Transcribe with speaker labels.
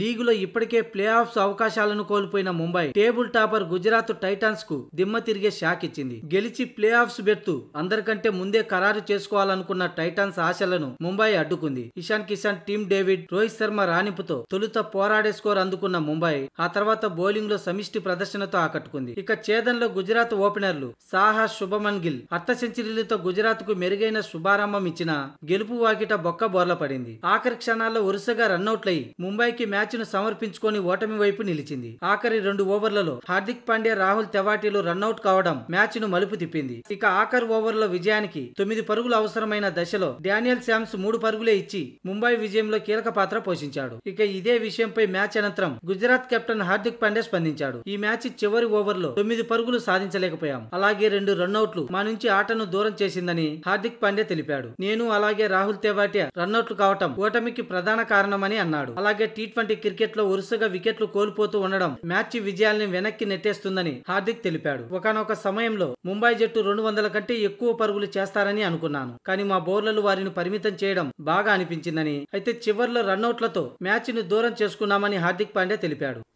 Speaker 1: లీగులో ఇప్పటికే play playoffs అవకాశాలను కోల్పోయిన Mumbai table topper Gujarat Titans కు దిమ్మ తిరిగే షాక్ ఇచ్చింది గెలిచి ప్లే ఆఫ్స్ బెత్తు అందరికంటే ముందే ఖరారు చేసుకోవాలనుకున్న టైటాన్స్ ఆశలను ముంబై అడ్డుకుంది ఇషాన్ కిషాన్ టీమ్ డేవిడ్ రోహిత్ శర్మ రాణింపుతో తొలుత పోరాడే స్కోర్ అందుకున్న ముంబై ఆ తర్వాత బౌలింగ్ లో సమిష్టి ప్రదర్శనతో ఆకట్టుకుంది ఇక ఛేదంలో గుజరాత్ ఓపెనర్లు సాహా శుభమన్ గిల్ అర్థ సెంచరీలతో గుజరాత్ కు మెరుగైన శుభారంభం ఇచ్చిన గెలుపు వాకిట బొక్క బోర్ల పడింది ఆఖరి క్షణాల్లో వరుసగా రన్అట్లయి ముంబైకి మ్యాచ్ను సమర్పించుకొని ఓటమి వైపు నిలిచింది ఆఖరి రెండు ఓవర్లలో హార్దిక్ పాండ్యా రాహుల్ తెవాటిలు రన్అట్ కావడం మ్యాచ్ను మలుపు తిప్పింది ఇక ఆఖరి ఓవర్లో విజయానికి తొమ్మిది పరుగులు అవసరమైన దశలో డానియల్ శామ్స్ మూడు పరుగులే ఇచ్చి ముంబై విజయంలో కీలక పాత్ర పోషించాడు ఇక ఇదే విషయంపై మ్యాచ్ అనంతరం గుజరాత్ కెప్టెన్ హార్దిక్ పాండ్యా స్పందించాడు ఈ మ్యాచ్ చివరి ఓవర్లో తొమ్మిది పరుగులు సాధించలేకపోయాం అలాగే రెండు రన్అట్లు మా నుంచి ఆటను దూరం చేసిందని హార్దిక్ పాండ్యా తెలిపాడు నేను అలాగే రాహుల్ తెవాటియా రన్అట్లు కావటం ఓటమికి ప్రధాన కారణమని అన్నాడు అలాగే టీ ట్వంటీ క్రికెట్ లో వరుసగా వికెట్లు కోల్పోతూ ఉండడం మ్యాచ్ విజయాల్ని వెనక్కి నెట్టేస్తుందని హార్దిక్ తెలిపాడు ఒకనొక సమయంలో ముంబై జట్టు రెండు వందల కంటే ఎక్కువ పరుగులు చేస్తారని అనుకున్నాను కానీ మా బౌలర్లు వారిని పరిమితం చేయడం బాగా అనిపించిందని అయితే చివర్లో రన్అట్లతో మ్యాచ్ను దూరం చేసుకున్నామని హార్దిక్ పాండే తెలిపాడు